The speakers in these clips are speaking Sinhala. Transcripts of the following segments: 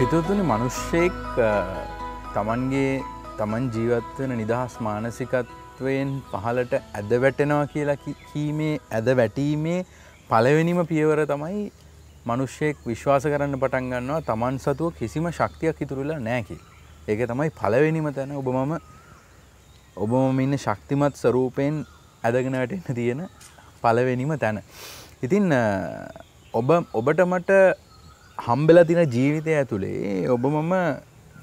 හිතතුනි මනුෂ්‍යයෙක් තමන්ගේ තමන් ජීවත්වන නිදහස් මානසිකත්වයෙන් පහලට ඇද වැටෙනවා කියලා කීමේ ඇද වැටීමේ පලවෙනිම පියවර තමයි මනුෂ්‍යයෙක් විශ්වාස කරන්න පටන් ගන්නවා තමන් සතුව කිසිම ශක්තියක් ඉතුරුලා නෑකි. ඒක තමයි පලවෙනිම තැන ඔබ මම ඔබම ඉන්න ශක්තිමත් ස්වරූපයෙන් ඇදගෙන වැටෙන්න තියෙන පලවෙනිම තැන. ඉතින් ඔබ ඔබට මට හම්බෙලා තින ජීවිතය ඇතුළේ ඔබ මම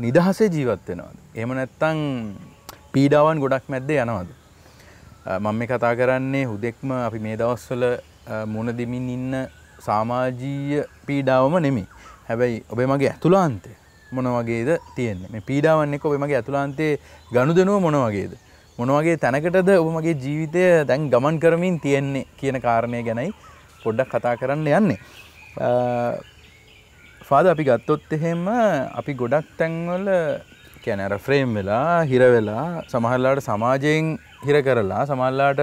නිදහසේ ජීවත් වෙනවාද. එම නැත්තං පීඩාවන් ගොඩක් මැද්දේ යනවාද. මම මේ කතා කරන්නේ හුදෙක්ම අපි මේ දවස්වල මුණ දෙමින් ඉන්න සාමාජීය පීඩාවම නෙමි. හැබැයි ඔබේ මගේ ඇතුලාන්තය මොන වගේද තියෙන්නේ මේ පීඩාවන්නේ ඔබේ මගේ ඇතුලාන්තයේ ගනුදෙනුව මොන වගේද. මොන වගේ තැනකටද ඔබ මගේ ජීවිතය දැන් ගමන් කරමින් තියෙන්නේ කියන කාරණය ගැනයි පොඩ්ඩක් කතා කරන්න යන්නේ. ෆාද අපි ගත්තොත් එහෙම අපි ගොඩක් තැන්වල කැන අර ෆ්‍රේම් වෙලා හිරවෙලා සමහල්ලාට සමාජයෙන් හිර කරලා සමල්ලාට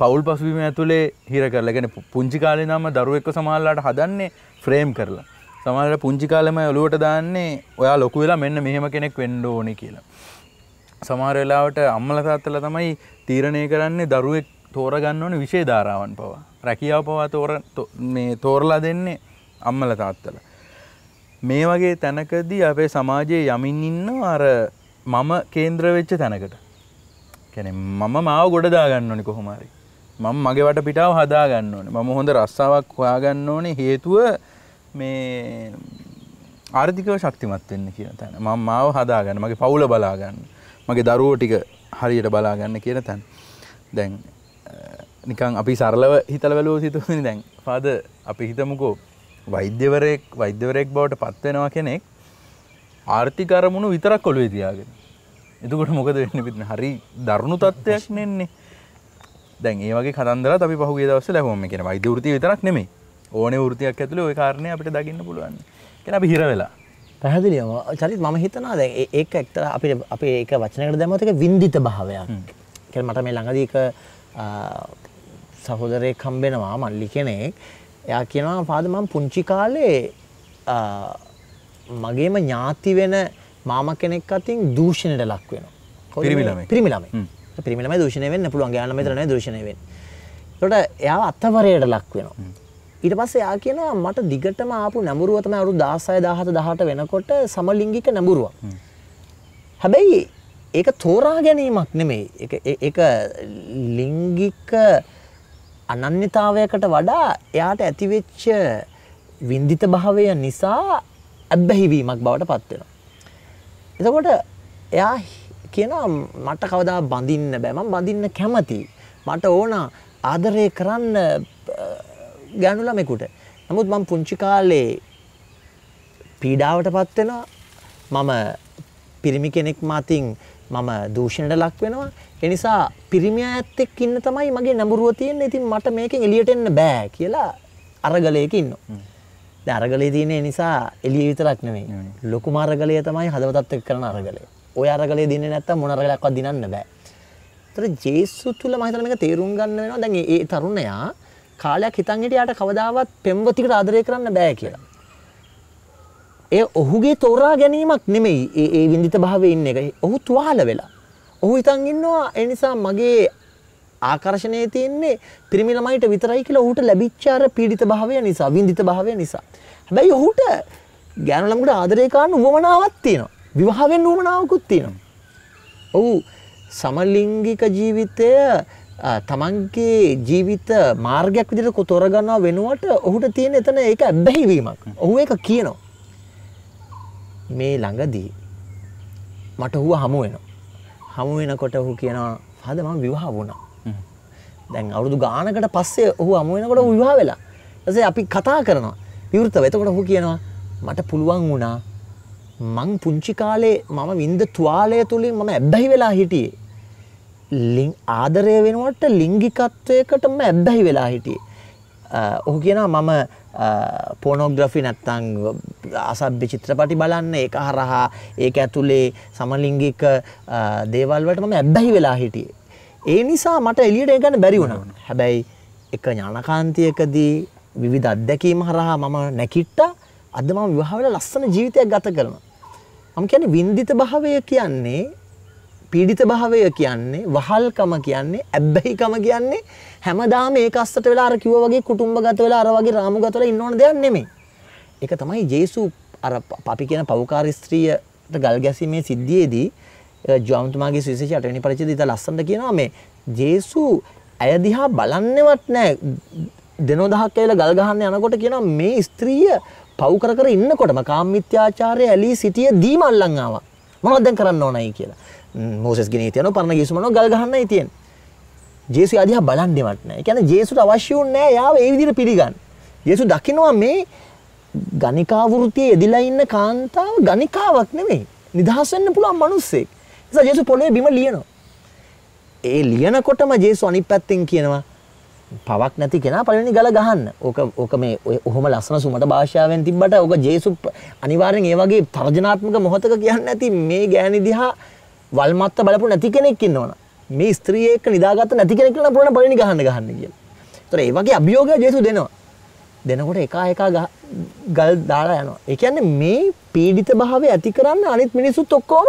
පවුල් පසුවීම ඇතුළේ හිර කරලා ගැන පුංචි කාලේ නම දරුවෙක්ව සමහල්ලාට හදන්නේ ෆ්‍රේම් කරලා සමහල්ලාට පුංචි කාලෙම ඔලුවට දාන්නේ ඔයා ලොකු වෙලා මෙන්න මෙහෙම කෙනෙක් වෙන්න ඕනේ කියලා සමහර වෙලාවට අම්මලා තාත්තලා තමයි තීරණය කරන්නේ දරුවෙක් තෝරගන්න ඕනේ විශේෂ ධාරාවන් පවා රැකියාව පවා තෝර මේ තෝරලා දෙන්නේ අම්මලා තාත්තලා මේ වගේ තැනකදී අපේ සමාජයේ යමින් ඉන්න අර මම කේන්ද්‍ර වෙච්ච තැනකට. කැනෙ මම මාව ගොඩදා ගන්න ඕනි කොහොමරි. මම මගේ වට පිටාව හදා ගන්න ඕනේ. මම හොඳ රස්සාවක් හොයාගන්න ඕනේ හේතුව මේ ආර්ථිකව ශක්තිමත් වෙන්න කියන තැන. මම මාව හදා ගන්න, මගේ පවුල බලා ගන්න, මගේ දරුවෝ ටික හරියට බලා ගන්න කියන තැන. දැන් නිකන් අපි සරලව හිතලා බැලුවොත් හිතුවනේ දැන් ෆාදර් අපි හිතමුකෝ වෛද්‍යවරයෙක් වෛද්‍යවරයෙක් බවට පත්වෙනවා කෙනෙක් ආර්ථික අරමුණු විතරක් කොළුවේ තියාගෙන. එතකොට මොකද වෙන්න පිටින් හරි දරුණු තත්ත්වයක් නෙන්නේ. දැන් ඒ වගේ කතන්දරات අපි පහුගිය දවස්වල ලැබුවම කියන වෛද්‍ය වෘත්තිය විතරක් නෙමෙයි. ඕනේ වෘත්තියක් ඇතුළේ ওই කාරණේ අපිට දකින්න පුළුවන්. කියන අපි හිර වෙලා. පැහැදිලිවම චරිත් මම හිතනවා දැන් ඒක එක්තරා අපි අපි ඒක වචනයකට දැම්මොත් ඒක වින්දිත භාවයක්. කියන්නේ මට මේ ළඟදී එක සහෝදරයෙක් හම්බෙනවා මල්ලි කෙනෙක්. එයා කියනවා පාද මම පුංචි කාලේ මගේම ඥාති වෙන මාම කෙනෙක් අතින් දූෂණයට ලක් වෙනවා. පිරිමි ළමයි. පිරිමි ළමයි. පිරිමි ළමයි දූෂණය වෙන්න පුළුවන්. ගෑනු ළමයි විතරනේ දූෂණය වෙන්නේ. ඒකට එයා අත්වරයට ලක් වෙනවා. ඊට පස්සේ යා කියනවා මට දිගටම ආපු නැඹුරුව තමයි අවුරුදු 16 17 18 වෙනකොට සමලිංගික නැඹුරුවක්. හැබැයි ඒක තෝරා ගැනීමක් නෙමෙයි. ඒක ඒක ලිංගික අනන්‍යතාවයකට වඩා එයාට ඇතිවෙච්ච වින්දිත භාවය නිසා ඇබ්බැහිවීමක් බවට පත්වෙනවා. එතකොට එයා කියන මට කවදා බඳින්න බෑම බඳින්න කැමති. මට ඕන ආදරය කරන්න ගැනුලමෙකුට. නමුත් මං පුංචි කාලේ පීඩාවට පත්වෙනවා මම පිරිමි කෙනෙක් මතින් මම දූෂණයට ලක් වෙනවා එනිසා පිරිමියා ඇත්තෙක් ඉන්න තමයි මගේ නැඹුරුව තියෙන ඉතින් මට මේකෙන් එලියට එන්න බෑ කියලා අරගලයක ඉන්න. අරගලේ තියනේ නිසා එලිය විතරක් නෙමේ ලොකු මාරගලය තමයි හදවතත් කරන අරගලය ඔය අරගලේ දින්න නැත්තම් මොනරගලක්වත් දිනන්න බෑ. ඒතර ජේසු තුල මම හිතන මේක තේරුම් ගන්න වෙනවා දැන් ඒ තරුණයා කාලයක් හිතන් හිටිය යාට කවදාවත් පෙම්වතිකට ආදරය කරන්න බෑ කියලා. ඒ ඔහුගේ තෝරා ගැනීමක් නෙමෙයි ඒ විඳිත භාවයේ ඉන්න එක. ඔහු තුවාල වෙලා ඔහු හිතන් ඉන්නවා ඒ නිසා මගේ ආකර්ෂණය තියෙන්නේ පිරිමි ළමයිට විතරයි කියලා ඌට ලැබිච්ච අර පීඩිත භාවය නිසා විඳිත භාවය නිසා. හැබැයි ඌට ගෑනු ළමකට ආදරය කරන්න උවමනාවක් තියෙනවා. විවාහ වෙන්න උවමනාවකුත් තියෙනවා. ඔව් සමලිංගික ජීවිතය තමන්ගේ ජීවිත මාර්ගයක් විදිහට කොතොරගන්නවා වෙනුවට ඔහුට තියෙන එතන ඒක ඇබ්බැහි වීමක්. ඔහු ඒක කියනවා. මේ ළඟදී මට ඌව හමු වෙනවා. හමු වෙනකොට ඔහු කියනවා "හද මම විවාහ වුණා." දැන් අවුරුදු ගානකට පස්සේ ඔහු හමු වෙනකොට ඔහු විවාහ වෙලා. ඊටසේ අපි කතා කරනවා විවෘතව. එතකොට ඔහු කියනවා "මට පුළුවන් වුණා මං පුංචි කාලේ මම විඳ තුවාලය තුලින් මම ඇබ්බැහි වෙලා හිටියේ. ලිං ආදරය වෙනුවට ලිංගිකත්වයකටම ඇබ්බැහි වෙලා හිටියේ. ඔහු කියනවා මම පෝනෝග්‍රෆි නැත්තං අසභ්‍ය චිත්‍රපටි බලන්න ඒක හරහා ඒක ඇතුලේ සමලිංගික දේවල් වලට මම ඇබ්බැහි වෙලා හිටියේ. ඒ නිසා මට එළියට ඒකන්න බැරි වුණා. හැබැයි එක ඥානකාන්තියකදී විවිධ අත්දැකීම් හරහා මම නැකිට්ටා. අද මම විවාහ වෙලා ලස්සන ජීවිතයක් ගත කරනවා. මම කියන්නේ වින්දිත භාවය කියන්නේ පීඩිත භාවය කියන්නේ වහල්කම කියන්නේ ඇබ්බැහිකම කියන්නේ හැමදාම ඒක අස්සට වෙලා අර කිව්වා වගේ කුටුම්බගත වෙලා අර වගේ රාමුගත වෙලා ඉන්න ඕන දෙයක් නෙමෙයි. ඒක තමයි ජේසු අර අපි කියන පවුකාරී ස්ත්‍රියට ගල් ගැසීමේ සිද්ධියේදී ජෝම්තුමාගේ සුවිශේෂ අටවෙනි පරිච්ඡේදය ඉත ලස්සනට කියනවා මේ ජේසු ඇය දිහා බලන්නේවත් නැහැ. දෙනොදහක් කියලා ගල් ගහන්න යනකොට කියනවා මේ ස්ත්‍රිය පව් කර කර ඉන්නකොටම කාමමිත්‍යාචාරය ඇලී සිටිය දීම අල්ලන් ආවා. මොනවද දැන් කරන්න ඕනයි කියලා. මෝසෙස් ගෙන තියන පරණ ගිසුමන ගල් ගහන්නයි තියෙන ජේසු අධිහා බලන් දෙමට නෑ කියන්නේ ජේසුට අවශ්‍ය වුන්නේ යාව ඒ විදිහට පිළිගන්න. ජේසු දකිනවා මේ ගණිකා වෘත්තියේ යෙදිලා ඉන්න කාන්තාව ගණිකාවක් නෙමෙයි. නිදහස් වෙන්න පුළුවන් මිනිස්සෙක්. නිසා ජේසු පොළවේ බිම ලියනවා. ඒ ලියනකොටම ජේසු අනිත් පැත්තෙන් කියනවා පවක් නැති කෙනා පළවෙනි ගල ගහන්න. ඕක ඕක මේ ඔහොම ලස්සන සුමට භාෂාවෙන් තිබ්බට ඕක ජේසු අනිවාර්යෙන් ඒ වගේ තර්ජනාත්මක මොහොතක කියන්නේ නැති මේ ගෑණි දිහා වල්මත්ත බලපු නැති කෙනෙක් ඉන්නවන මේ ස්ත්‍රියක නිදාගත්ත නැති කෙනෙක් නම් පුළුවන් බලනි ගහන්න ගහන්න කියලා. ඒතර ඒ වගේ අභියෝගය ජේසු දෙනවා. දෙනකොට එක එක ගල් දාලා යනවා. ඒ කියන්නේ මේ පීඩිත භාවය ඇති කරන්න අනිත් මිනිස්සුත් ඔක්කොම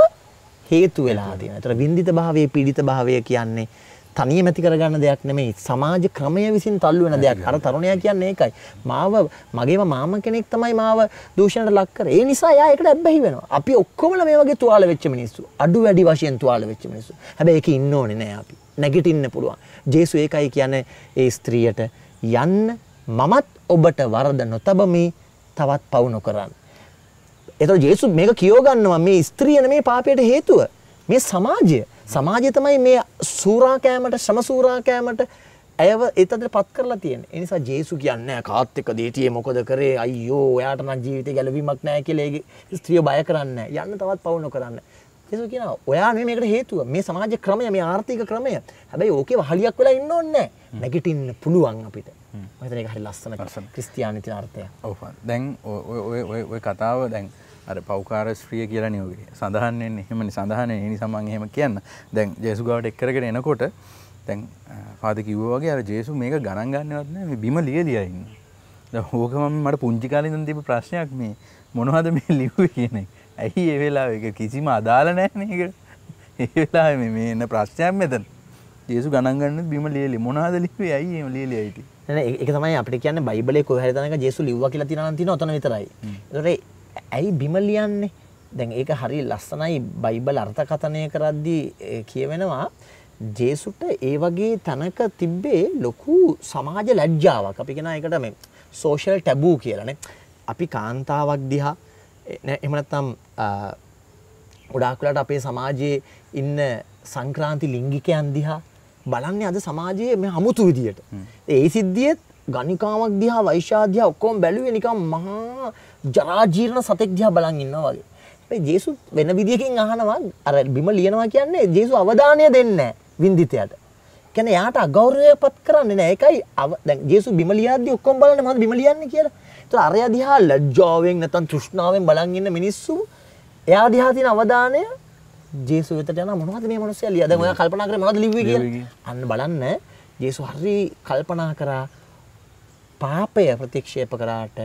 හේතු වෙලා තියෙනවා. ඒතර විඳිත භාවයේ පීඩිත භාවය කියන්නේ තනියම ඇති කරගන්න දෙයක් නෙමෙයි සමාජ ක්‍රමය විසින් තල්ලු වෙන දෙයක්. අර තරුණයා කියන්නේ ඒකයි. මාව මගේම මාම කෙනෙක් තමයි මාව දූෂණයට ලක් කරේ. ඒ නිසා එයා ඒකට ඇබ්බැහි වෙනවා. අපි ඔක්කොමලා මේ වගේ තුවාල වෙච්ච මිනිස්සු. අඩු වැඩි වශයෙන් තුවාල වෙච්ච මිනිස්සු. හැබැයි ඒක ඉන්න ඕනේ නෑ අපි. නැගිටින්න පුළුවන්. ජේසු ඒකයි කියන්නේ ඒ ස්ත්‍රියට යන්න මමත් ඔබට වරද නොතබමි තවත් පවු නොකරන්න. එතකොට ජේසුස් මේක කියව ගන්නවා මේ ස්ත්‍රියන මේ පාපයට හේතුව. මේ සමාජය සමාජය තමයි මේ සූරා කෑමට ශ්‍රම සූරා කෑමට ඇයව ඒතදට පත් කරලා තියෙන. ඒ නිසා ජේසු කියන්නේ කාත් එක්ක දේටියේ මොකද කරේ? අයියෝ, එයාට නම් ජීවිතේ ගැලවීමක් නැහැ කියලා ඒ ස්ත්‍රිය බය කරන්නේ යන්න තවත් පවුන කරන්න. ජේසු කියනවා ඔයා නෙමෙයි මේකට හේතුව. මේ සමාජ ක්‍රමය, මේ ආර්ථික ක්‍රමය. හැබැයි ඕකේ වහලියක් වෙලා ඉන්න ඕනේ නැහැ. නැගිටින්න පුළුවන් අපිට. මම හිතන්නේ ඒක හරි ලස්සන ක්‍රිස්තියානි තියෙන අර්ථය. ඔව්. දැන් ඔය ඔය ඔය කතාව දැන් අර පෞකාර ශ්‍රිය කියලා නියෝගේ සඳහන්න්නේ එහෙමනි සඳහන නි සමන් එහෙම කියන්න දැන් ජේසුගාවට එක්කරගෙන එනකොට තැන් පාද කිව්ව වගේ අර ජේසු මේක ගණන් ගන්නවත්න බිම ලිය ලියඉන්න හෝකම මට පුංචිකාලින් තිබ ප්‍රශ්නයක් මේ මොනහද මේ ලිව්ව කියනෙ ඇයි ඒවෙලා එක කිසිම අදාල නෑනකට ඒලා මේ එන්න ප්‍රශ්නයක් මෙතන ඒසු ගණන්ගන්න බිම ලියලි මොනාද ලිවේ ඇයි ලියලි අයිට එක තමයි අපි කියන්න බයිබලය කොහරතනක ජෙසු ලිව්ව කියලා තිනන්තින ඔතන විතරයි ොරේ ඇයි බිම ලියන්නේ? දැන් ඒක හරිය ලස්සනයි බයිබල් අර්ථකථනය කරද්දී කියවෙනවා ජේසුට ඒ වගේ තැනක තිබ්බේ ලොකු සමාජ ලැජ්ජාවක්. අපි කියන එකට මේ සෝෂල් ටැබූ කියලානේ. අපි කාන්තාවක් දිහා එහෙම නැත්නම් ගොඩාක් වෙලාවට අපේ සමාජයේ ඉන්න සංක්‍රාන්ති ලිංගිකයන් දිහා බලන්නේ අද සමාජයේ මේ හමුතු විදියට. ඒ සිද්ධියත් ගනිකාවක් දිහා වෛශාධ්‍ය ඔක්කොම බැලුවේ නිකම් මහා ජරාජීර්ණ සතෙක් දිහා බලන් ඉන්නවා වගේ. මේ ජේසුස් වෙන විදියකින් අහනවා අර බිම ලියනවා කියන්නේ ජේසුස් අවධානය දෙන්නේ වින්දිතයට. කියන්නේ යාට අගෞරවයපත් කරන්නේ නැහැ. ඒකයි දැන් ජේසුස් බිම ලියද්දී ඔක්කොම බලන්නේ මොකද බිම ලියන්නේ කියලා. ඒතර අරයා දිහා ලැජ්ජාවෙන් නැත්නම් තෘෂ්ණාවෙන් බලන් ඉන්න මිනිස්සු එයා දිහා තියෙන අවධානය ජේසු වෙතට යන මොනවද මේ මිනිස්සයා ලියද? දැන් ඔයා කල්පනා කරේ මොනවද ලිව්වේ කියලා. අන්න බලන්න ජේසු හරි කල්පනා කරා පාපය ප්‍රතික්ෂේප කරාට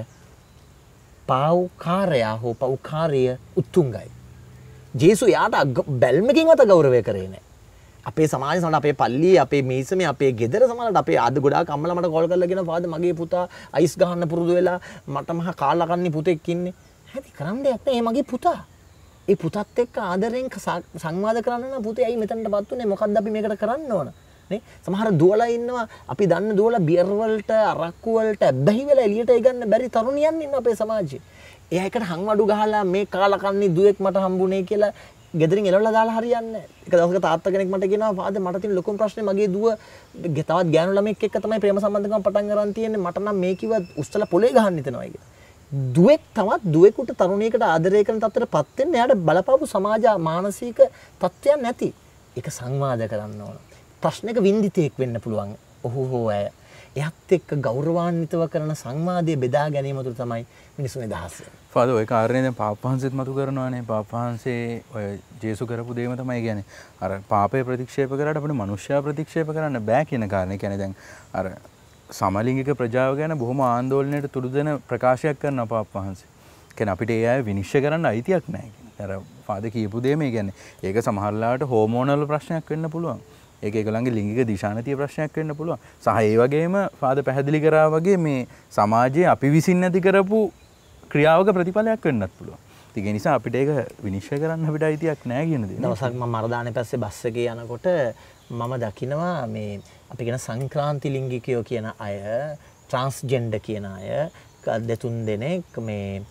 පව්කාරයා හෝ පව්කාරය උත්තුන්ගයි. ජේසු යාට බැල්මකින්වත ගෞරවය කරේ නෑ. අපේ සමාජ සමට අපේ පල්ලි අපේ මේසම අපේ ගෙදර සමට අපේ අද ගොඩා කම්මලමට ගොල් කරලගෙන පාද මගේ පුතා අයිස් ගහන්න පුරුදු වෙලා මට මහ කාලකන්නේ පුතෙක්කින්නේ හැති කරන්න දෙයක් ඒ මගේ පුතා. ඒ පුතත් එක්ක ආදරෙන් සංවාද කරන්න පුතේ ඇයි මෙතනට පත්තුනේ මොකක්ද අපි මේකට කරන්න ඕන. නේ සමහර දුවලා ඉන්නවා අපි දන්න දුවලා බියර් වලට අරක්කු වලට ඇබ්බැහි වෙලා එළියට ගන්න බැරි තරුණියන් ඉන්න අපේ සමාජයේ. එයා එකට හංවඩු ගහලා මේ කාලා කන්නේ දුවෙක් මට හම්බුනේ කියලා ගෙදරින් එළවලා දාලා හරියන්නේ නැහැ. එක දවසක තාත්තා කෙනෙක් මට කියනවා "වාද මට තියෙන ලොකුම ප්‍රශ්නේ මගේ දුව තවත් ගෑනු ළමෙක් එක්ක තමයි ප්‍රේම සම්බන්ධකම් පටන් ගන්න තියෙන්නේ. මට නම් මේ කිව්ව උස්සලා පොලේ ගහන්න හිතනවා" කියලා. දුවෙක් තවත් දුවෙකුට තරුණයකට ආදරය කරන තත්ත්වයට පත් වෙන්න එයාට බලපාපු සමාජ මානසික තත්ත්වයක් නැති. ඒක සංවාද කරන්න ඕන. ප්‍රශ්නක වින්දිතයෙක් වෙන්න පුළුවන් ඔහු හෝ ඇය. එයත් එක්ක ගෞරවාන්විතව කරන සංවාදය බෙදා ගැනීම තුළ තමයි මිනිසුනේ දහස. ෆාද ඔය කාරණේ දැන් පාපහන්සෙත් මතු කරනවානේ. පාපහන්සේ ඔය ජේසු කරපු දේම තමයි කියන්නේ. අර පාපය ප්‍රතික්ෂේප කරාට අපිට මනුෂ්‍යයා ප්‍රතික්ෂේප කරන්න බෑ කියන කාරණේ. කියන්නේ දැන් අර සමලිංගික ප්‍රජාව ගැන බොහොම ආందోලනයට තුඩු දෙන ප්‍රකාශයක් කරන පාපහන්සේ. කියන්නේ අපිට ඒ අය විනිශ්චය කරන්න අයිතියක් නැහැ කියන්නේ. අර ෆාද කියපු දේ මේ කියන්නේ. ඒක සමහරලාට හෝමෝනල් ප්‍රශ්නයක් වෙන්න පුළුවන්. ඒක එකළන්ගේ ලිංගික දිශානතිය ප්‍රශ්නයක් වෙන්න පුළුවන් සහ ඒ වගේම පාද පැහැදිලි කරා වගේ මේ සමාජයේ අපි විසින් නැති කරපු ක්‍රියාවක ප්‍රතිඵලයක් වෙන්නත් පුළුවන්. ඒක නිසා අපිට ඒක විනිශ්චය කරන්න අපිට අයිතියක් නැහැ කියන දේ. දවසක් මම මරදානේ පැස්සේ බස් එකේ යනකොට මම දකිනවා මේ අපි කියන සංක්‍රාන්ති ලිංගිකයෝ කියන අය, ට්‍රාන්ස්ජෙන්ඩර් කියන අය දෙතුන් දෙනෙක් මේ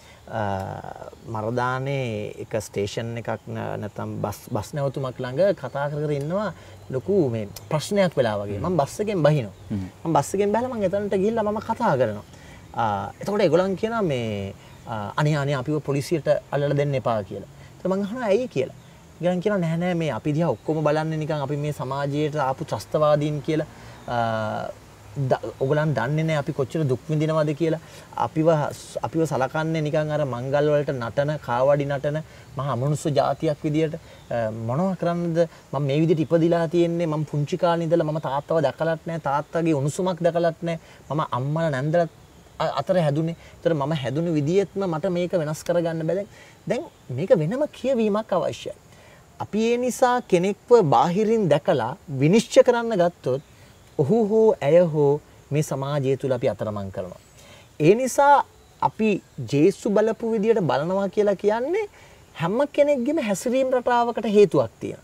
මරදානේ එක ස්ටේෂන් එකක් නැතම් බස් නැවතුමක් ළඟ කතා කර ඉන්නවා ලොකු මේ ප්‍රශ්නයක් වෙලා වගේ ම බස්සකෙන් බහිනවා බස්සකෙන් බැලම එතනට ගිල්ල ම කතා කරනවා එතකොට එගොලන් කියන මේ අනියානේ අපිව පොලිසියට අල්ල දෙන්න එපා කියලා තමඟහන ඇයි කියලා ගන් කියලා නැහැනෑ මේ අපි දිහ ඔක්කොම බලන්න නිකන් අපි මේ සමාජයට ආපු ත්‍රස්තවාදීන් කියලා ඔගලන් දන්නේ නැහැ අපි කොච්චර දුක් විඳිනවද කියලා. අපිව අපිව සලකන්නේ නිකන් අර මංගල් වලට නටන, කාවඩි නටන මහා මනුස්ස జాතියක් විදියට මොනවා කරන්නද මම මේ විදිහට ඉපදිලා තියෙන්නේ මම පුංචි කාලේ ඉඳලා මම තාත්තව දැකලත් නැහැ තාත්තගේ උණුසුමක් දැකලත් නැහැ මම අම්මලා නැන්දලා අතර හැදුනේ. ඒතර මම හැදුණු විදියත්ම මට මේක වෙනස් කරගන්න බෑ දැන් මේක වෙනම කියවීමක් අවශ්‍යයි. අපි ඒ නිසා කෙනෙක්ව බාහිරින් දැකලා විනිශ්චය කරන්න ගත්තොත් ඔහු හෝ ඇය හෝ මේ සමාජය තුළ අපි අතරමං කරනවා. ඒ නිසා අපි ජේසු බලපු විදියට බලනවා කියලා කියන්නේ හැම කෙනෙක්ගෙම හැසිරීම් රටාවකට හේතුවක් තියෙන.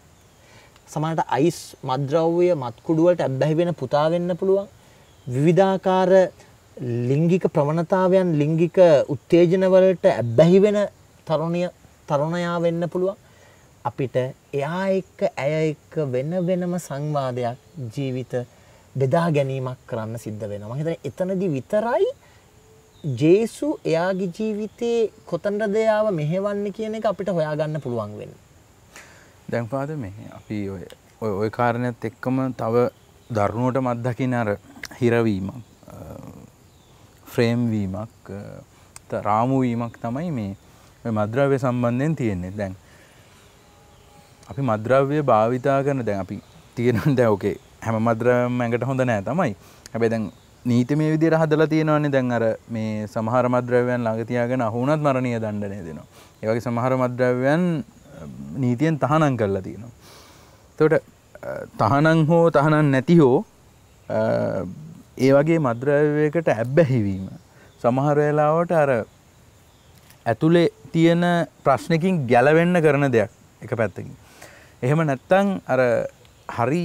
සමහරට අයිස් මද්‍රව්‍ය මත්කුඩුවලට ඇබ්බැහි වෙන පුතා වෙන්න පුළුවන්. විවිධාකාර ලිංගික ප්‍රවණතාවයන් ලිංගික උත්තේජන වලට ඇබ්බැහි වෙන තරුණිය තරුණයා වෙන්න පුළුවන්. අපිට එයා එක්ක ඇය එක්ක වෙන වෙනම සංවාදයක් ජීවිත බෙදා ගැනීමක් කරන්න සිද්ධ වෙන මහිතන එතනදි විතරයි ජේසු එයාගේ ජීවිතයේ කොතන්ට දෙයාව මෙහෙවන්න කියන එක අපිට හොයාගන්න පුළුවන් වෙන්න දැන්පාද මේ අපි ඔය ඔය කාරණයත් එක්කම තව දරුණුවට මත්දකින අර හිරවීමක් ෆ්‍රේම්වීමක් රාමුවීමක් තමයි මේ මද්‍රව්‍ය සම්බන්ධයෙන් තියෙන්නේ දැන් අපි මද්‍රව්‍ය භාවිතා කරන දැන් අපි තියෙන දැ ඕකේ හැම මද්‍රම ඇඟට හොඳ නෑ තමයි හැබැයි දැන් නීති මේ විදිහට හදලා තියෙනවානේ දැන් අර මේ සමහර මද්‍රව්‍යයන් ළඟ තියාගෙන අහුණත් මරණීය දණ්ඩනය දෙනවා. ඒ වගේ සමහර මද්‍රව්‍යයන් නීතියෙන් තහනම් කරලා තියෙනවා. එතකොට තහනම් හෝ තහනම් නැති හෝ ඒ වගේ මද්‍රව්‍යයකට ඇබ්බැහිවීම සමහර වෙලාවට අර ඇතුලේ තියෙන ප්‍රශ්නකින් ගැලවෙන්න කරන දෙයක් එක පැත්තකින්. එහෙම නැත්තම් අර හරි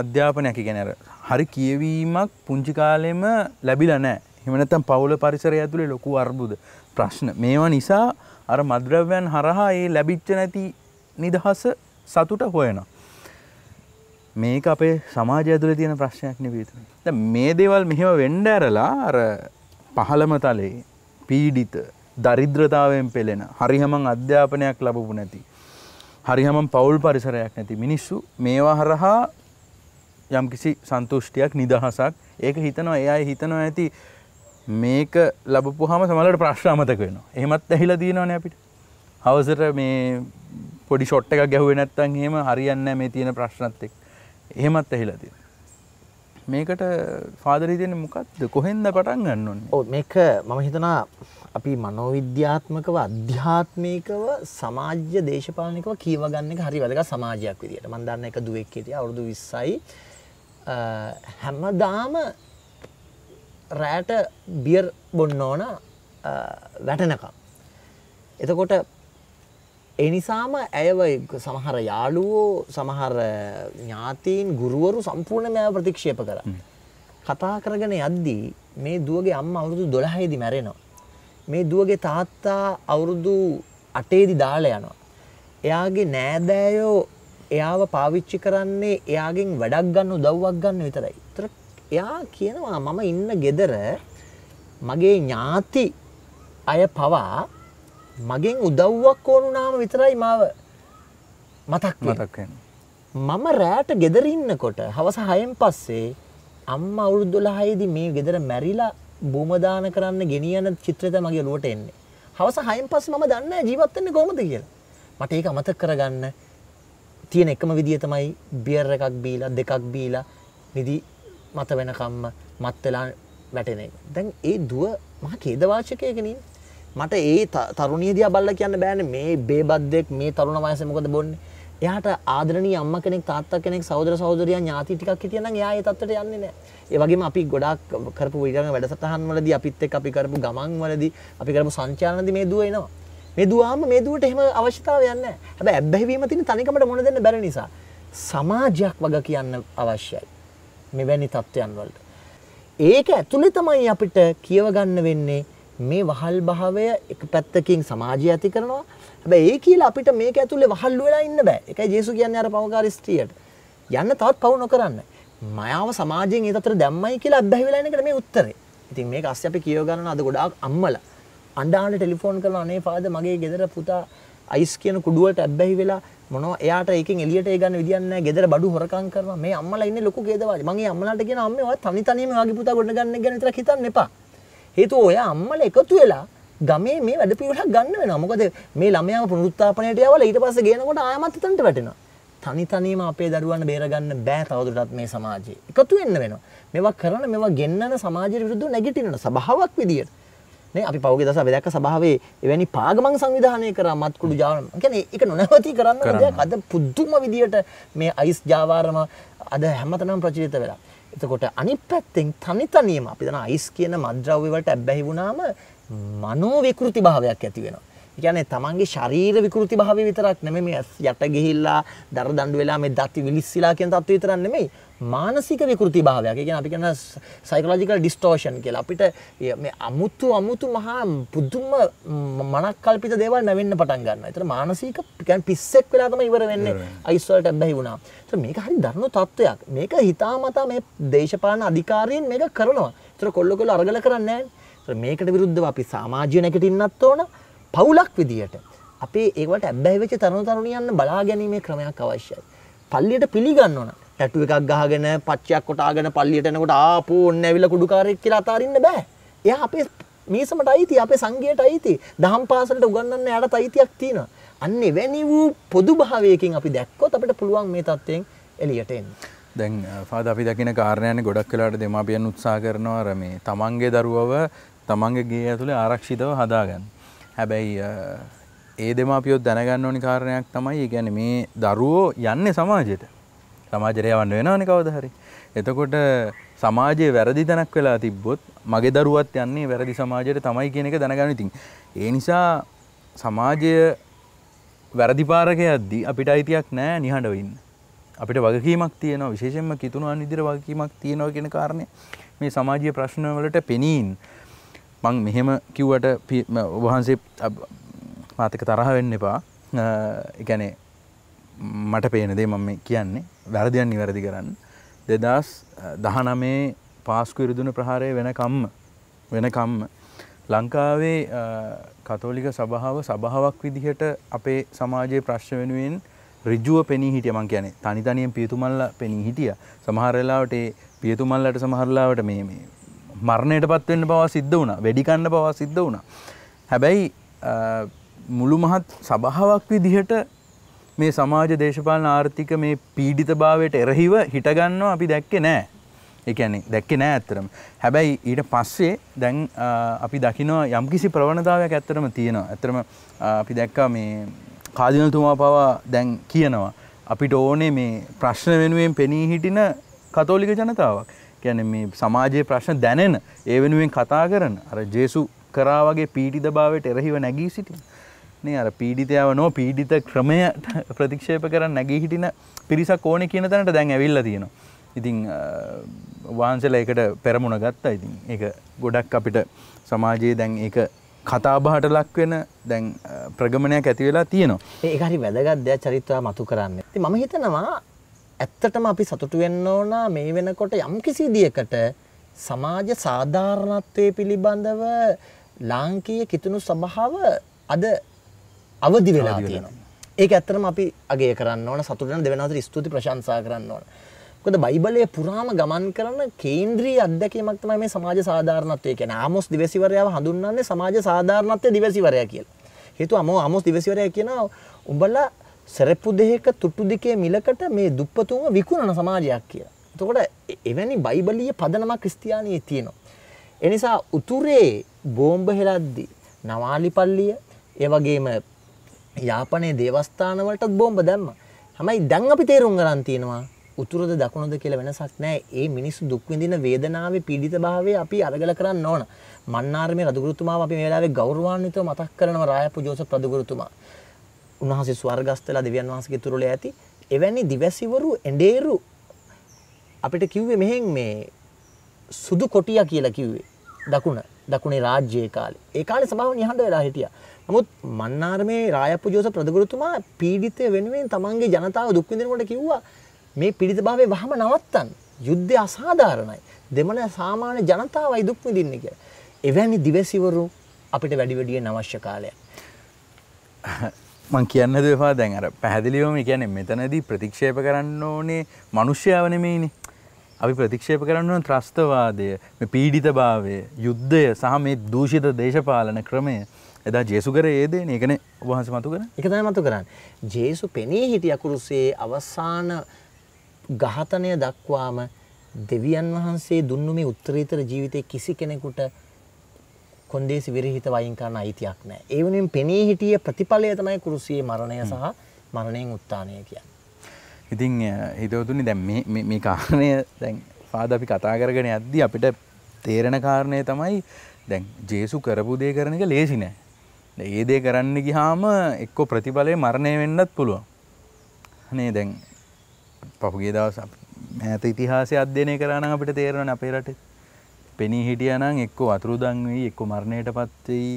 අධ්‍යාපනයක් ගැනර හරි කියවීමක් පුංචිකාලෙම ලැබිල නෑ හෙමනතම් පවුල පරිසරය ඇතුළේ ලොකු අර්බුද ප්‍රශ්න මේවා නිසා අර මද්‍රව්‍යන් හරහා ඒ ලැබිච්ච නැති නිදහස සතුට හොයන. මේක අපේ සමාජ ඇතුළ තියෙන ප්‍රශ්නයක් නිවේතන. ද මේ දේවල් මෙහෙම වෙන්ඩ ඇරලා අර පහළම තලේ පීඩිත දරිද්‍රතාවෙන් පෙළෙන හරිහමං අධ්‍යාපනයක් ලබපු නැති හරිහමම් පවුල් පරිසරයක් නැති මිනිස්සු මේවා හරහා යම් කිසි සන්තුෂ්ටියක් නිදහසක් ඒක හිතනවා ඒ අය හිතනවා ඇති මේක ලබපුහම සමලට ප්‍රශ්්‍රාමතක වෙන එහෙමත් ඇහිලා දීනවන අපිට හවසට මේ පොඩි ෂොට් එක ගැහුව නැත්තන් හෙම හරියන්න මේ තියෙන ප්‍රශ්නත් එක් එහෙමත් ඇහිලා තියෙන මේකට ෆාදරීදයන මොකක්ද කොහෙන්ද පටන් ගන්නන්න ඕ මේක මම හිතනා අපි මනෝවිද්‍යාත්මකව අධ්‍යාත්මිකව සමාජ්‍ය දේශපාලනිකව කියවගන්න හරි වැදක සමාජයක් විදිට මන්දන්න එක දුවෙක් ෙති අවුදු විස්සයි හැමදාම රෑට බියර් බොන්න ඕන වැටනකම් එතකොට එනිසාම ඇයව සමහර යාළුවෝ සමහර ඥාතීන් ගුරුවරු සම්පූර්ණ මෙය ප්‍රතික්ෂේප කර. කතා කරගෙන යද්දී මේ දුවගේ අම්ම අවුරුදු දොළහේදි මැරෙනවා. මේ දුවගේ තාත්තා අවුරුදු අටේදි දාල යනවා. එයාගේ නෑදෑයෝ එයාව පාවිච්චි කරන්නේ එයාගෙන් වැඩක් ගන්න උදව්වක් ගන්න විතරයි. තර එයා කියනවා මම ඉන්න ගෙදර මගේ ඥාති අය පවා මගෙන් උදව්වක් ඕනුනාම විතරයි මාව මතක් මතක් මම රෑට ගෙදර ඉන්නකොට හවස හයෙන් පස්සේ අම්මා අවුරුදු 12 මේ ගෙදර මැරිලා බොම දාන කරන්න ගෙනියන චිත්‍රය මගේ ලුවට එන්නේ. හවස හයෙන් පස්සේ මම දන්නේ ජීවත් වෙන්නේ කොහොමද කියලා. මට ඒක අමතක කරගන්න තියෙන එකම විදිය තමයි බියර් එකක් බීලා දෙකක් බීලා නිදි මත වෙනකම්ම මත් වෙලා වැටෙන එක. දැන් ඒ දුව මහා ඛේදවාචකයකනේ. මට ඒ තරුණිය දිහා බල්ලා කියන්න බෑනේ මේ බේබද්දෙක් මේ තරුණ වයසේ මොකද බොන්නේ එයාට ආදරණීය අම්මා කෙනෙක් තාත්තා කෙනෙක් සහෝදර සහෝදරියන් ඥාති ටිකක් හිටියනම් එයා ඒ තත්ත්වයට යන්නේ නැහැ. ඒ වගේම අපි ගොඩාක් කරපු ඊළඟ වැඩසටහන් වලදී අපිත් එක්ක අපි කරපු ගමන් වලදී අපි කරපු සංචාරනදී මේ දුව එනවා. මේ දුවාම මේ දුවට එහෙම අවශ්‍යතාවයක් නැහැ. හැබැයි ඇබ්බැහි වීම තියෙන තනිකමට මොන දෙන්න බැරි නිසා සමාජයක් වග කියන්න අවශ්‍යයි. මෙවැනි තත්ත්වයන් වලට. ඒක ඇතුලේ තමයි අපිට කියව ගන්න වෙන්නේ මේ වහල් භාවය එක පැත්තකින් සමාජය ඇති කරනවා හැබැයි ඒ කියලා අපිට මේක ඇතුලේ වහල්ලු වෙලා ඉන්න බෑ. ඒකයි ජේසු කියන්නේ අර පවකාර ස්ත්‍රියට. යන්න තවත් පවු නොකරන්න. මයාව සමාජයෙන් ඒ අතර දැම්මයි කියලා අබ්බැහි වෙලා ඉන්න එකට මේ උත්තරේ. ඉතින් මේක අස්සේ අපි කියව ගන්න අද ගොඩාක් අම්මලා අඬාන ටෙලිෆෝන් කරලා අනේ ෆාදර් මගේ ගෙදර පුතා අයිස් කියන කුඩුවට අබ්බැහි වෙලා මොනවා එයාට ඒකෙන් එළියට ඒ ගන්න විදියක් නැහැ. ගෙදර බඩු හොරකම් කරනවා. මේ අම්මලා ඉන්නේ ලොකු ගේදවාලි. මම මේ අම්මලාට කියන අම්මේ ඔය තනි තනියම වගේ පුතා ගොඩනගන්න ගැන විතරක් හිතන්න එපා. හේතුව ඔයා අම්මලා එකතු වෙලා ගමේ මේ වැඩ පිළිවෙලක් ගන්න වෙනවා. මොකද මේ ළමයාව පුනරුත්ථාපනයට යවලා ඊට පස්සේ ගේනකොට ආයමත් එතනට වැටෙනවා. තනි තනියම අපේ දරුවන් බේරගන්න බෑ තවදුරටත් මේ සමාජයේ. එකතු වෙන්න වෙනවා. මේවා කරන මේවා ගෙන්නන සමාජයට විරුද්ධව නැගිටිනන සබාවක් විදියට. නේ අපි පෞගේ දස අපි දැක්ක සභාවේ එවැනි පාගමන් සංවිධානය කරා මත්කුඩු ජාවාරම. කියන්නේ ඒක නොනවති කරන්න දෙයක් අද පුදුම විදියට මේ අයිස් ජාවාරම අද හැමතැනම ප්‍රචලිත වෙලා. එතකොට අනිත් පැත්තෙන් තනි තනියම අපි දන්න අයිස් කියන මද්ද්‍රව්‍ය වලට ඇබ්බැහි වුණාම මනෝ විකෘති භාවයක් ඇති වෙනවා. කියන්නේ තමන්ගේ ශරීර විකෘති භාවය විතරක් නෙමෙයි මේ යට ගිහිල්ලා දර දඬු වෙලා මේ දත් විලිස්සලා කියන තත්ත්වය විතරක් නෙමෙයි මානසික විකෘති භාවයක්. ඒ කියන්නේ අපි කියන සයිකොලොජිකල් ඩිස්ටෝෂන් කියලා. අපිට මේ අමුතු අමුතු මහා පුදුම මනක් කල්පිත දේවල් නැවෙන්න පටන් ගන්නවා. ඒතර මානසික කියන්නේ පිස්සෙක් වෙලා තමයි ඉවර වෙන්නේ. අයිස් වලට බැහි වුණා. ඒතර මේක හරි දරුණු තත්ත්වයක්. මේක හිතාමතා මේ දේශපාලන අධිකාරීන් මේක කරනවා. ඒතර කොල්ලෝ කොල්ලෝ අරගල කරන්නේ නැහැ. මේකට විරුද්ධව අපි සමාජය නැකටින්නත් ඕන. පවුලක් විදියට අපේ ඒවට ඇබැයි වෙච්ච තරුණ තරුණියන්න බලා ගැනීමේ ක්‍රමයක් අවශ්‍යයි. පල්ලියට පිළිගන්න ඕන. ටැටු එකක් ගහගෙන පච්චයක් කොටාගෙන පල්ලියට එනකොට ආපෝ ඔන්න ඇවිල්ලා කුඩුකාරයෙක් කියලා අතාරින්න බෑ. එයා අපේ මීසමට අයිති, අපේ සංගයට අයිති, දහම් පාසලට උගන්වන්න යාට අයිතියක් තියෙනවා. අන්න එවැනි වූ පොදු භාවයකින් අපි දැක්කොත් අපිට පුළුවන් මේ තත්ත්වයෙන් එළියට එන්න. දැන් පාද අපි දකින කාරණයන ගොඩක් කලාට දෙමාපියන් උත්සා කරනවා රමේ තමන්ගේ දරුවව තමන්ගේ ගේ ඇතුළේ ආරක්ෂිතව හදාගන්න. හැබැයි ඒ දෙමාපියොත් දැනගන්න ඕනි කාරණයක් තමයි ගැන මේ දරුවෝ යන්න සමාජයට සමාජරයවන්න වෙනනි කවද හරි. එතකොට සමාජයේ වැරදි තැනක් වෙලා තිබ්බොත් මගේ දරුවත් යන්නේ වැරදි සමාජයට තමයි කියන එක දැනගන්න ඉතින්. ඒ නිසා සමාජය වැරදිපාරක යද්දි අපිට අයිතියක් නෑ නිහඬවෙන්න. අපිට වගකීමක් තියෙනවා විශේෂෙන්ම කිතුුණුවන් ඉදිර වගකීමක් තියෙනවා කියෙන කාරණය මේ සමාජය ප්‍රශ්නවලට පෙනීන්. මං මෙහෙම කිව්වට වහන්සේ මාතක තරහ වෙන්න එපා එකනේ මට පේන දේ මම කියන්නේ වැරදියන් නිවැරදි කරන්න දෙදස් දහනමේ පාස්කු ඉරිදුන ප්‍රහාරය වෙනකම්ම වෙනකම්ම ලංකාවේ කතෝලික සභාව සභාවක් විදිහට අපේ සමාජයේ ප්‍රශ්න වෙනුවෙන් රිජුව පෙනී හිටිය මං කියන්නේ තනි තනියෙන් පියතුමල්ල පෙනී හිටිය සමහරලාවට පියතුමල්ලට සමහරලාවට මේ මරණයට පත්වෙන්න පවා සිද්ධ වුණ වැඩිකන්න පවා සිද්ධ වුණ. හැබැයි මුළු මහත් සභාවක් විදිහට මේ සමාජ දේශපාලන ආර්ථික මේ පීඩිත භාවයට එරහිව හිටගන්නවා අපි දැක්කේ නෑ. එකැනෙ දැක්කේ නෑ ඇත්තරම. හැබැයි ඊට පස්සේ දැන් අපි දකිනවා යම්කිසි ප්‍රවණතාවයක් ඇත්තරම තියෙනවා. ඇතරම අපි දැක්කා මේ කාදිනල්තුමා පවා දැන් කියනවා. අපිට ඕනේ මේ ප්‍රශ්න වෙනුවෙන් පෙනී හිටින කතෝලික ජනතාවක්. කියන්නේ මේ සමාජයේ ප්‍රශ්න දැනෙන ඒ වෙනුවෙන් කතා කරන අර ජේසු කරා වගේ පීඩිත භාවයට එරෙහිව නැගී සිටින නේ අර පීඩිතයව නෝ පීඩිත ක්‍රමයට ප්‍රතික්ෂේප කරන්න නැගී හිටින පිරිසක් ඕනේ කියන තැනට දැන් ඇවිල්ලා තියෙනවා. ඉතින් වහන්සලා ඒකට පෙරමුණ ගත්තා. ඉතින් ඒක ගොඩක් අපිට සමාජයේ දැන් ඒක කතාබහට ලක් වෙන දැන් ප්‍රගමනයක් ඇති වෙලා තියෙනවා. ඒක හරි වැදගත් දෙයක් චරිතය මතු කරන්න. ඉතින් මම හිතනවා ඇත්තටම අපි සතුටු වෙන්න ඕන මේ වෙනකොට යම් කිසි දියකට සමාජ සාධාරණත්වයේ පිළිබඳව ලාංකීය කිතුණු සභාව අද අවදි වෙලා තියෙනවා. ඒක ඇත්තටම අපි අගය කරන්න ඕන සතුට වෙන දෙවෙනාතර ස්තුති ප්‍රශංසා කරන්න ඕන. මොකද බයිබලයේ පුරාම ගමන් කරන කේන්ද්‍රීය අත්දැකීමක් තමයි මේ සමාජ සාධාරණත්වය කියන්නේ. ආමොස් දිවසිවරයාව හඳුන්වන්නේ සමාජ සාධාරණත්වයේ දිවසිවරයා කියලා. හේතුව අමෝ ආමොස් දිවසිවරයා කියනවා උඹලා සරප්පු දෙහක තුට්ටු දෙකේ මිලකට මේ දුප්පතුන්ව විකුණන සමාජයක් කියලා. එතකොට එවැනි බයිබලීය පදනමක් ක්‍රිස්තියානියේ තියෙනවා. ඒ නිසා උතුරේ බෝම්බ හෙලද්දී නවාලිපල්ලිය ඒ වගේම යාපනයේ දේවස්ථාන වලටත් බෝම්බ දැම්මා. හැබැයි දැන් අපි තේරුම් ගන්න තියෙනවා උතුරද දකුණද කියලා වෙනසක් නැහැ. ඒ මිනිස්සු දුක් විඳින වේදනාවේ පීඩිතභාවය අපි අරගල කරන්න ඕන. මන්නාරමේ රදුගුරුතුමාව අපි මේ වෙලාවේ ගෞරවාන්විතව මතක් කරනවා රායපු ජෝසප් රදුගුරුතුමා. උන්වහන්සේ ස්වර්ගස්ථලා දෙවියන් වහන්සේගේ තුරුල ඇති එවැනි දිවැසිවරු එඬේරු අපිට කිව්වේ මෙහෙන් මේ සුදු කොටියා කියලා කිව්වේ දකුණ දකුණේ රාජ්‍යයේ කාලේ. ඒ කාලේ සභාව නිහඬ වෙලා හිටියා. නමුත් මන්නාරමේ රායප්පු ජෝසප් ප්‍රදගුරුතුමා පීඩිත වෙනුවෙන් තමන්ගේ ජනතාව දුක් විඳිනකොට කිව්වා මේ පීඩිතභාවය වහම නවත්තන්න. යුද්ධය අසාධාරණයි. දෙමළ සාමාන්‍ය ජනතාවයි දුක් විඳින්නේ කියලා. එවැනි දිවසිවරු අපිට වැඩි වැඩියෙන් අවශ්‍ය කාලයක්. මං කියන්න දවා දැන් අර පැහැදිලිවම කියන්නේ මෙතනදී ප්‍රතික්ෂේප කරන්න ඕනේ මනුෂ්‍යාවනමයිනි අපි ප්‍රතික්ෂේප කරන්න ත්‍රස්තවාදය පීඩිත භාවය යුද්ධය සහ මේ දූෂිත දේශපාලන ක්‍රමය එදා ජේසු කර ඒදේ ඒකන වහන්ස මතු කර එකතන මතු කරන්න ජේසු පෙනේ හිටිය අකුරුසේ අවසාන ඝාතනය දක්වාම දෙවියන් වහන්සේ දුන්නු මේ උත්තරීතර ජීවිතය කිසි කෙනෙකුට කොන්දේසි විරහිත වයින් කරන්න අයිතියක් නෑ. ඒ වුණෙන් පෙනී හිටිය ප්‍රතිඵලය තමයි කුරුසියේ මරණය සහ මරණයෙන් උත්තානය කියන්න. ඉතින් හිතවතුනි දැම් මේ කාරණය දැන් පාද අපි කතා කරගෙන ඇද්දි අපිට තේරෙන කාරණය තමයි දැන් ජේසු කරපු දේ කරන එක ලේසි නෑ. ඒ දේ කරන්න ගිහාම එක්කො ප්‍රතිඵලය මරණය වෙන්නත් පුළුවන්. නේ දැන් පපුගේ දවස මෑත ඉතිහාසය අධ්‍යනය කරන අපිට තේරෙන අපේ රටේ පෙනී හිටියනම් එක්කෝ අතුරුදන් වෙයි එක්කෝ මරණයට පත් වෙයි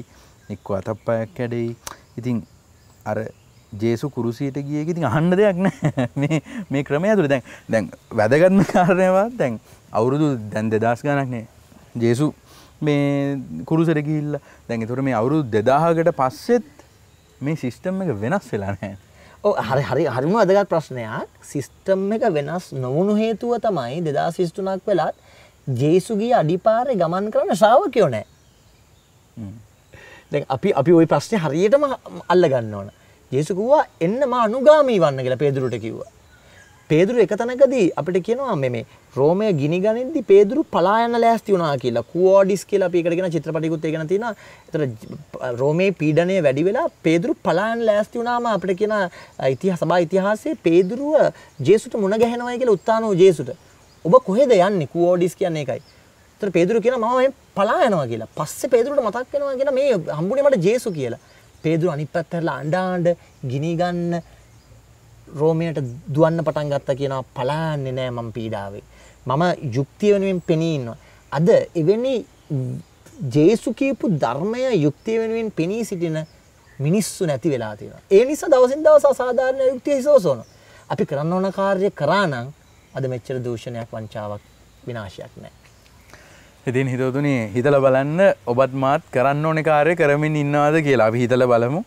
එක්කෝ අතප්පයක් කැඩෙයි. ඉතින් අර ජේසු කුරුසියට ගියේ ඉතින් අහන්න දෙයක් නැහැ. මේ මේ ක්‍රමය ඇතුළේ දැන් දැන් වැදගත්ම කාරණේවා දැන් අවුරුදු දැන් 2000 ගණක් නේ. ජේසු මේ කුරුසට ගිහිල්ලා දැන් ඒතර මේ අවුරුදු 2000කට පස්සෙත් මේ සිස්ටම් එක වෙනස් වෙලා නැහැ. ඔව් හරි හරි හරිම වැදගත් ප්‍රශ්නයක්. සිස්ටම් එක වෙනස් නොවුණු හේතුව තමයි 2023ක් වෙලත් ජේසුගේ අඩිපාරය ගමන් කරන ශ්‍රාවකයෝ නෑ. දැන් අපි අපි ওই ප්‍රශ්නේ හරියටම අල්ලගන්න ඕන. ජේසුස් කිව්වා එන්න මා අනුගාමී වන්න කියලා පේදුරුට කිව්වා. පේදුරු එක තැනකදී අපිට කියනවා මේ මේ රෝමයේ ගිනි ගනින්දි පේදුරු පලා යන ලෑස්ති වුණා කියලා. කුවෝඩිස් කියලා අපි එකට කියන චිත්‍රපටියකුත් ඒ ගැන තියෙනවා. ඒතර රෝමයේ පීඩණය වැඩි වෙලා පේදුරු පලා යන ලෑස්ති වුණාම අපිට කියන ඉතිහාස සභා ඉතිහාසයේ පේදුරුව ජේසුට මුණ ගැහෙනවායි කියලා උත්සාහනෝ ජේසුට. ඔබ කොහෙද යන්නේ කෝඩිස් කියන්නේ එකයි. ඒතර පේදුරු කියන මම මේ පලා යනවා කියලා. පස්සේ පේදුරුට මතක් වෙනවා කියන මේ හම්බුනේ මට ජේසු කියලා. පේදුරු අනිත් පැත්ත හැරලා අඬ අඬ ගිනි ගන්න රෝමයට දුවන්න පටන් ගත්තා කියනවා පලා යන්නේ නෑ මම පීඩාවේ. මම යුක්තිය වෙනුවෙන් පෙනී ඉන්නවා. අද එවැනි ජේසු කියපු ධර්මය යුක්තිය වෙනුවෙන් පෙනී සිටින මිනිස්සු නැති වෙලා තියෙනවා. ඒ නිසා දවසින් දවස අසාධාරණ යුක්තිය හිසෝසෝන. අපි කරන්න ඕන කාර්ය කරා නම් අද මෙච්චර දූෂණයක් වංචාවක් විනාශයක් නෑ. ඉතින් හිතවතුනි හිතල බලන්න ඔබත් මාත් කරන්න ඕනෙ කාර්ය කරමින් ඉන්නවාද කියලා අපි හිතල බලමු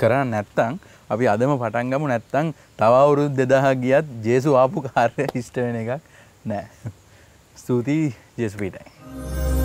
කරන්න නැත්තං අපි අදම පටන්ගමු නැත්තං තවවුරු දෙදහක් ගියත් ජේසු ආපු කාර්ය හිස්ට වෙන එකක් නෑ ස්තුතියි ජෙස්පීටයි.